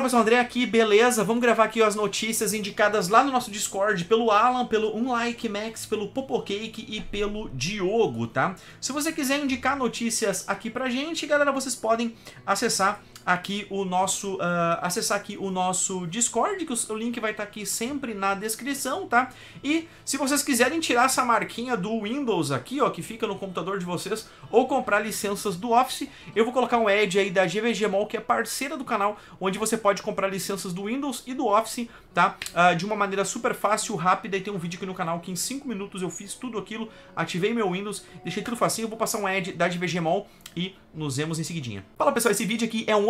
Fala pessoal, André aqui, beleza? Vamos gravar aqui as notícias indicadas lá no nosso Discord pelo Alan, pelo Unlike Max, pelo Popocake e pelo Diogo, tá? Se você quiser indicar notícias aqui pra gente, galera, vocês podem acessar aqui o nosso uh, acessar aqui o nosso Discord, que o link vai estar tá aqui sempre na descrição, tá? E se vocês quiserem tirar essa marquinha do Windows aqui, ó, que fica no computador de vocês, ou comprar licenças do Office, eu vou colocar um ad aí da GVG Mall, que é parceira do canal, onde você pode comprar licenças do Windows e do Office, tá? Uh, de uma maneira super fácil, rápida, e tem um vídeo aqui no canal que em 5 minutos eu fiz tudo aquilo, ativei meu Windows, deixei tudo facinho, vou passar um ad da GVG Mall e nos vemos em seguidinha. Fala pessoal, esse vídeo aqui é um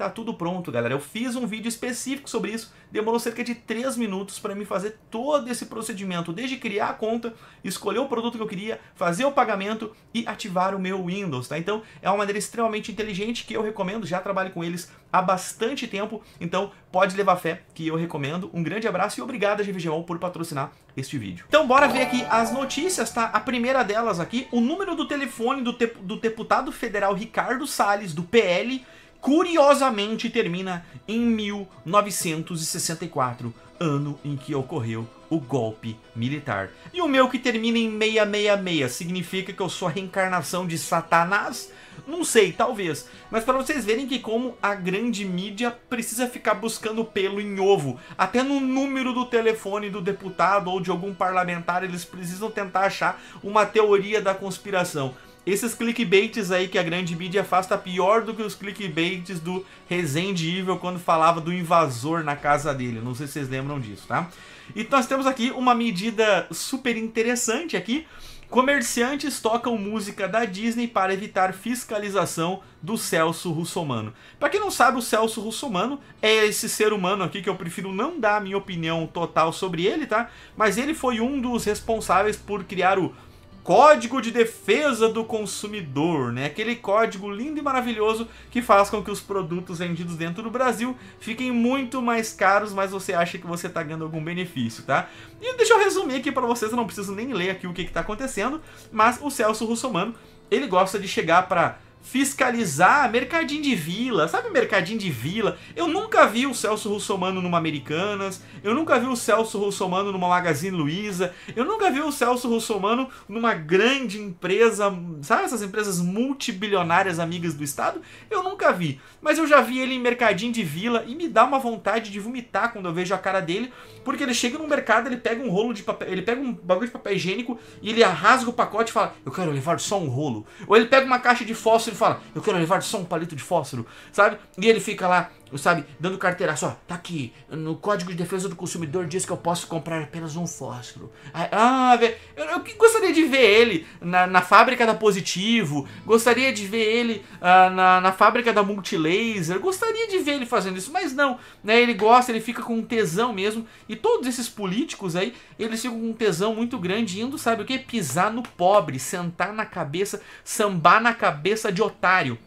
Tá tudo pronto, galera. Eu fiz um vídeo específico sobre isso, demorou cerca de 3 minutos para me fazer todo esse procedimento, desde criar a conta, escolher o produto que eu queria, fazer o pagamento e ativar o meu Windows, tá? Então, é uma maneira extremamente inteligente que eu recomendo, já trabalho com eles há bastante tempo, então pode levar fé que eu recomendo. Um grande abraço e obrigado a GVGMOL por patrocinar este vídeo. Então bora ver aqui as notícias, tá? A primeira delas aqui, o número do telefone do, te do deputado federal Ricardo Salles, do PL, curiosamente termina em 1964, ano em que ocorreu o golpe militar. E o meu que termina em 666 significa que eu sou a reencarnação de Satanás? Não sei, talvez. Mas para vocês verem que como a grande mídia precisa ficar buscando pelo em ovo, até no número do telefone do deputado ou de algum parlamentar, eles precisam tentar achar uma teoria da conspiração. Esses clickbaits aí que a grande mídia faz tá pior do que os clickbaits do Resident Evil quando falava do invasor na casa dele. Não sei se vocês lembram disso, tá? E então, nós temos aqui uma medida super interessante aqui. Comerciantes tocam música da Disney para evitar fiscalização do Celso Russomano. Para quem não sabe, o Celso Russomano é esse ser humano aqui que eu prefiro não dar a minha opinião total sobre ele, tá? Mas ele foi um dos responsáveis por criar o Código de Defesa do Consumidor, né? Aquele código lindo e maravilhoso que faz com que os produtos vendidos dentro do Brasil fiquem muito mais caros, mas você acha que você está ganhando algum benefício, tá? E deixa eu resumir aqui para vocês, eu não preciso nem ler aqui o que está acontecendo, mas o Celso Russomano, ele gosta de chegar para fiscalizar mercadinho de vila, sabe mercadinho de vila? Eu nunca vi o Celso Russomano numa Americanas, eu nunca vi o Celso Russomano numa Magazine Luiza, eu nunca vi o Celso Russomano numa grande empresa, sabe essas empresas multibilionárias amigas do Estado? Eu nunca vi, mas eu já vi ele em mercadinho de vila e me dá uma vontade de vomitar quando eu vejo a cara dele, porque ele chega no mercado, ele pega um rolo de papel, ele pega um bagulho de papel higiênico e ele arrasa o pacote e fala: "Eu quero levar só um rolo". Ou ele pega uma caixa de fósforo fósforo e fala: Eu quero levar só um palito de fósforo, sabe? E ele fica lá sabe, dando carteira só, tá aqui, no Código de Defesa do Consumidor diz que eu posso comprar apenas um fósforo. Ah, eu, eu gostaria de ver ele na, na fábrica da Positivo, gostaria de ver ele ah, na, na fábrica da Multilaser, gostaria de ver ele fazendo isso, mas não, né, ele gosta, ele fica com tesão mesmo, e todos esses políticos aí, eles ficam com um tesão muito grande, indo, sabe o que? Pisar no pobre, sentar na cabeça, sambar na cabeça de otário.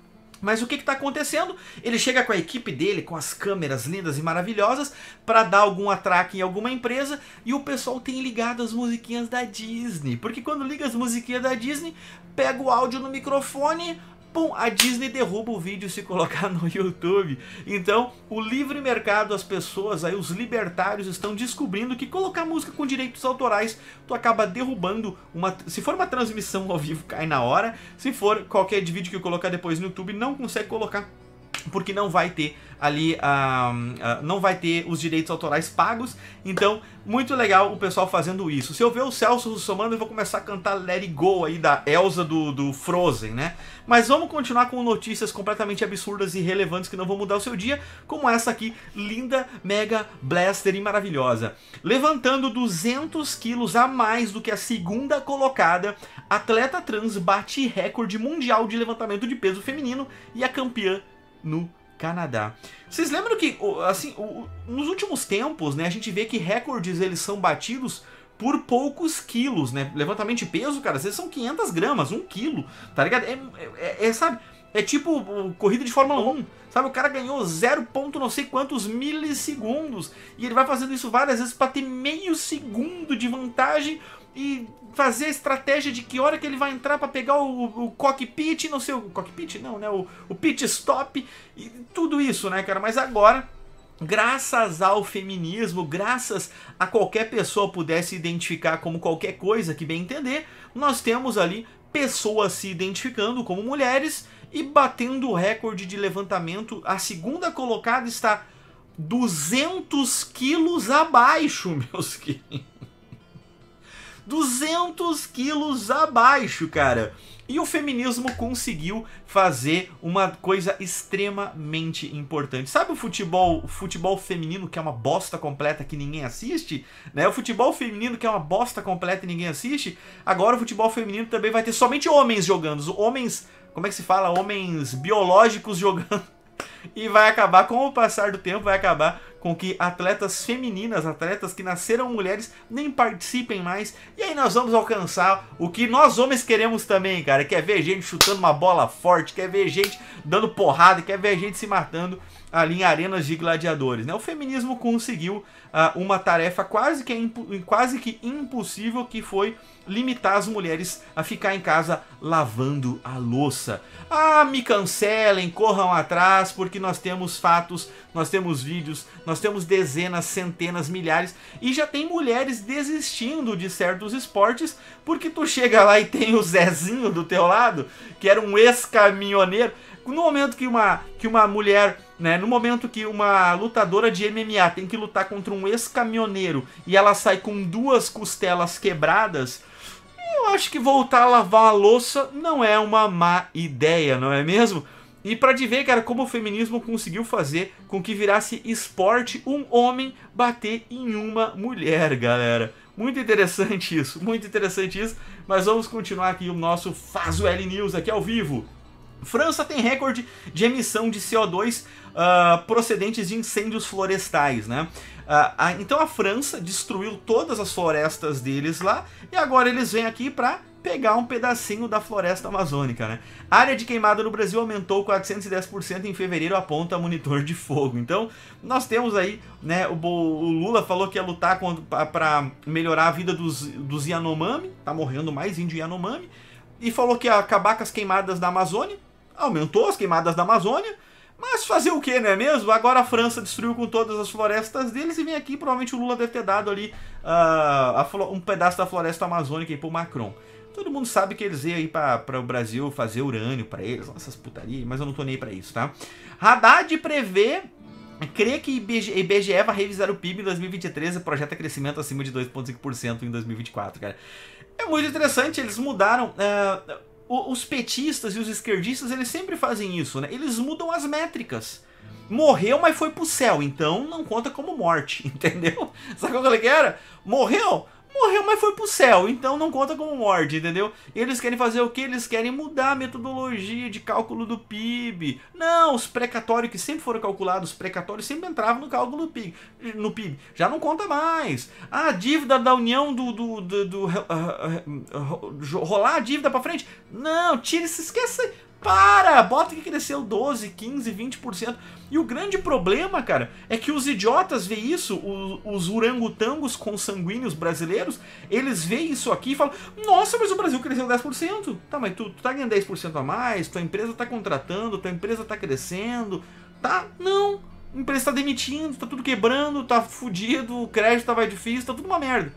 Mas o que está acontecendo? Ele chega com a equipe dele, com as câmeras lindas e maravilhosas, para dar algum atraque em alguma empresa e o pessoal tem ligado as musiquinhas da Disney. Porque quando liga as musiquinhas da Disney, pega o áudio no microfone, pum, a Disney derruba o vídeo se colocar no YouTube. Então, o livre mercado, as pessoas, aí os libertários estão descobrindo que colocar música com direitos autorais, tu acaba derrubando uma, se for uma transmissão ao vivo, cai na hora. Se for qualquer vídeo que eu colocar depois no YouTube, não consegue colocar porque não vai ter ali, uh, uh, não vai ter os direitos autorais pagos. Então, muito legal o pessoal fazendo isso. Se eu ver o Celso somando, eu vou começar a cantar Let It Go aí da Elsa do, do Frozen, né? Mas vamos continuar com notícias completamente absurdas e relevantes que não vão mudar o seu dia, como essa aqui, linda, mega, blaster e maravilhosa. Levantando 200 quilos a mais do que a segunda colocada, atleta trans bate recorde mundial de levantamento de peso feminino e a campeã no Canadá. Vocês lembram que, assim, nos últimos tempos, né, a gente vê que recordes eles são batidos por poucos quilos, né? Levantamento de peso, cara, às vezes são 500 gramas, um quilo, tá ligado? É, é, é, sabe? É tipo corrida de Fórmula 1. Sabe, o cara ganhou 0. não sei quantos milissegundos. E ele vai fazendo isso várias vezes para ter meio segundo de vantagem e fazer a estratégia de que hora que ele vai entrar para pegar o, o, cockpit, não sei, o cockpit não, né, o, o pit stop e tudo isso, né, cara? Mas agora graças ao feminismo, graças a qualquer pessoa pudesse identificar como qualquer coisa que bem entender, nós temos ali pessoas se identificando como mulheres e batendo o recorde de levantamento. A segunda colocada está 200 quilos abaixo, meus queridos. 200 quilos abaixo, cara. E o feminismo conseguiu fazer uma coisa extremamente importante. Sabe o futebol, o futebol feminino que é uma bosta completa que ninguém assiste? Né? O futebol feminino que é uma bosta completa e ninguém assiste? Agora o futebol feminino também vai ter somente homens jogando. Homens, como é que se fala? Homens biológicos jogando e vai acabar, com o passar do tempo, vai acabar com que atletas femininas, atletas que nasceram mulheres, nem participem mais. E aí nós vamos alcançar o que nós homens queremos também, cara. Quer ver gente chutando uma bola forte, quer ver gente dando porrada, quer ver gente se matando ali em arenas de gladiadores. Né? O feminismo conseguiu uh, uma tarefa quase que, é quase que impossível que foi limitar as mulheres a ficar em casa lavando a louça. Ah, me cancelem, corram atrás, porque porque nós temos fatos, nós temos vídeos, nós temos dezenas, centenas, milhares e já tem mulheres desistindo de certos esportes porque tu chega lá e tem o Zezinho do teu lado, que era um ex-caminhoneiro. No momento que uma, que uma mulher né, no momento que uma lutadora de MMA tem que lutar contra um ex-caminhoneiro e ela sai com duas costelas quebradas, eu acho que voltar a lavar a louça não é uma má ideia, não é mesmo? E para te ver, cara, como o feminismo conseguiu fazer com que virasse esporte um homem bater em uma mulher, galera. Muito interessante isso, muito interessante isso. Mas vamos continuar aqui o nosso Faz o L News aqui ao vivo. França tem recorde de emissão de CO2 uh, ah, procedentes de incêndios florestais, né? Uh, então a França destruiu todas as florestas deles lá e agora eles vêm aqui para pegar um pedacinho da floresta amazônica, né? A área de queimada no Brasil aumentou 410% em fevereiro, aponta monitor de fogo. Então, nós temos aí, né, o, o Lula falou que ia lutar para melhorar a vida dos, dos Yanomami, tá morrendo mais índio Yanomami, e falou que ia acabar com as queimadas da Amazônia, aumentou as queimadas da Amazônia, mas fazer o que, não é mesmo? Agora a França destruiu com todas as florestas deles e vem aqui, provavelmente o Lula deve ter dado ali uh, um pedaço da floresta amazônica para o Macron. Todo mundo sabe que eles iam ir para o Brasil fazer urânio para eles, essas putarias, mas eu não tô nem para isso, tá? Haddad prevê crê que IBGE, IBGE vai revisar o PIB em 2023 e projeta crescimento acima de 2,5% em 2024, cara. É muito interessante, eles mudaram. Uh, os petistas e os esquerdistas, eles sempre fazem isso, né? Eles mudam as métricas. Morreu, mas foi pro céu, então não conta como morte, entendeu? Sabe qual que é era? Morreu, morreu, mas foi pro céu, então não conta como morte, entendeu? Eles querem fazer o que? Eles querem mudar a metodologia de cálculo do PIB. Não, os precatórios que sempre foram calculados, os precatórios sempre entravam no cálculo do PIB, no PIB. Já não conta mais. Ah, a dívida da União do. do, do, do uh, uh, uh, rolar a dívida pra frente. Não, tira isso, esquece para! Bota que cresceu 12, 15, 20%. E o grande problema, cara, é que os idiotas vê isso, os, os urangotangos consanguíneos brasileiros, eles veem isso aqui e falam: nossa, mas o Brasil cresceu 10%. Tá, mas tu, tu tá ganhando 10% a mais, tua empresa tá contratando, tua empresa tá crescendo. Tá? Não! A empresa tá demitindo, tá tudo quebrando, tá fudido, o crédito tava tá difícil, tá tudo uma merda.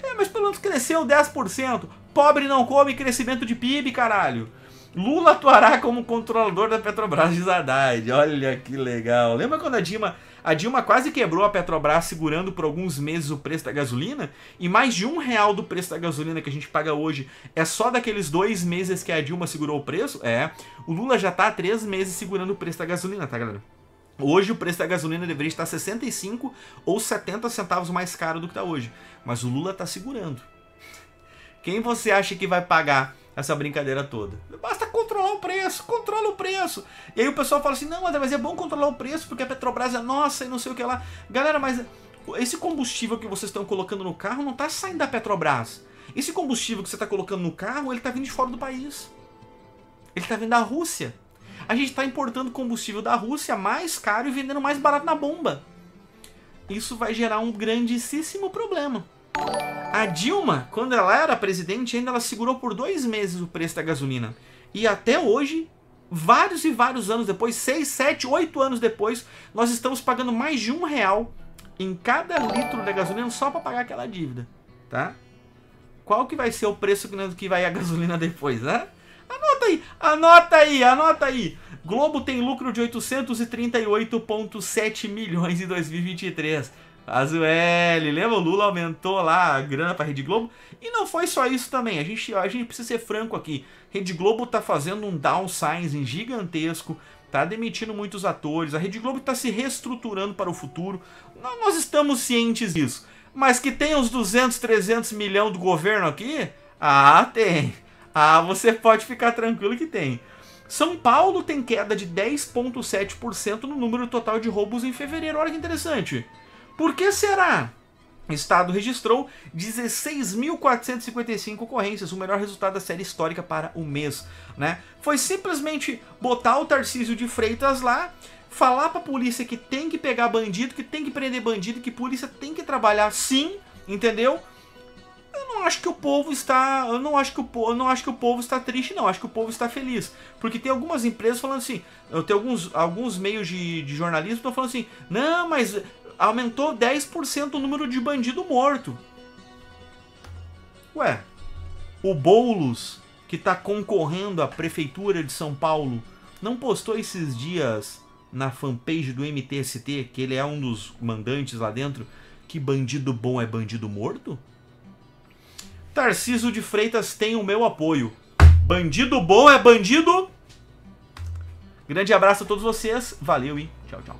É, mas pelo menos cresceu 10%. Pobre não come crescimento de PIB, caralho. Lula atuará como controlador da Petrobras, de Haddad. Olha que legal. Lembra quando a Dilma, a Dilma quase quebrou a Petrobras segurando por alguns meses o preço da gasolina? E mais de um real do preço da gasolina que a gente paga hoje é só daqueles dois meses que a Dilma segurou o preço? É. O Lula já tá há três meses segurando o preço da gasolina, tá, galera? Hoje o preço da gasolina deveria estar 65 ou 70 centavos mais caro do que está hoje. Mas o Lula está segurando. Quem você acha que vai pagar essa brincadeira toda? controlar o preço, controla o preço. E aí o pessoal fala assim: não, André, mas é bom controlar o preço porque a Petrobras é nossa e não sei o que lá. Galera, mas esse combustível que vocês estão colocando no carro não está saindo da Petrobras. Esse combustível que você está colocando no carro, ele está vindo de fora do país. Ele está vindo da Rússia. A gente está importando combustível da Rússia mais caro e vendendo mais barato na bomba. Isso vai gerar um grandíssimo problema. A Dilma, quando ela era presidente, ainda ela segurou por dois meses o preço da gasolina. E até hoje, vários e vários anos depois, 6, 7, 8 anos depois, nós estamos pagando mais de um real em cada litro da gasolina só para pagar aquela dívida, tá? Qual que vai ser o preço que vai a gasolina depois, né? Anota aí, anota aí, anota aí. Globo tem lucro de 838,7 milhões em 2023. Azuele, lembra? O Lula aumentou lá a grana pra Rede Globo. E não foi só isso também. A gente, a gente precisa ser franco aqui. Rede Globo tá fazendo um downsizing gigantesco, tá demitindo muitos atores. A Rede Globo tá se reestruturando para o futuro. Nós estamos cientes disso. Mas que tem uns 200, 300 milhões do governo aqui? Ah, tem. Ah, você pode ficar tranquilo que tem. São Paulo tem queda de 10,7% no número total de roubos em fevereiro. Olha que interessante. Por que será? O Estado registrou 16.455 ocorrências, o melhor resultado da série histórica para o mês. Né? Foi simplesmente botar o Tarcísio de Freitas lá, falar para a polícia que tem que pegar bandido, que tem que prender bandido, que a polícia tem que trabalhar sim, entendeu? Eu não acho que o povo está, eu não acho que o povo, não acho que o povo está triste, não. Eu acho que o povo está feliz, porque tem algumas empresas falando assim, eu tenho alguns, alguns meios de, de jornalismo estão falando assim, não, mas aumentou 10% o número de bandido morto. Ué, o Boulos, que está concorrendo à prefeitura de São Paulo, não postou esses dias na fanpage do MTST, que ele é um dos mandantes lá dentro, que bandido bom é bandido morto? Tarciso de Freitas tem o meu apoio. Bandido bom é bandido. Grande abraço a todos vocês. Valeu e tchau, tchau.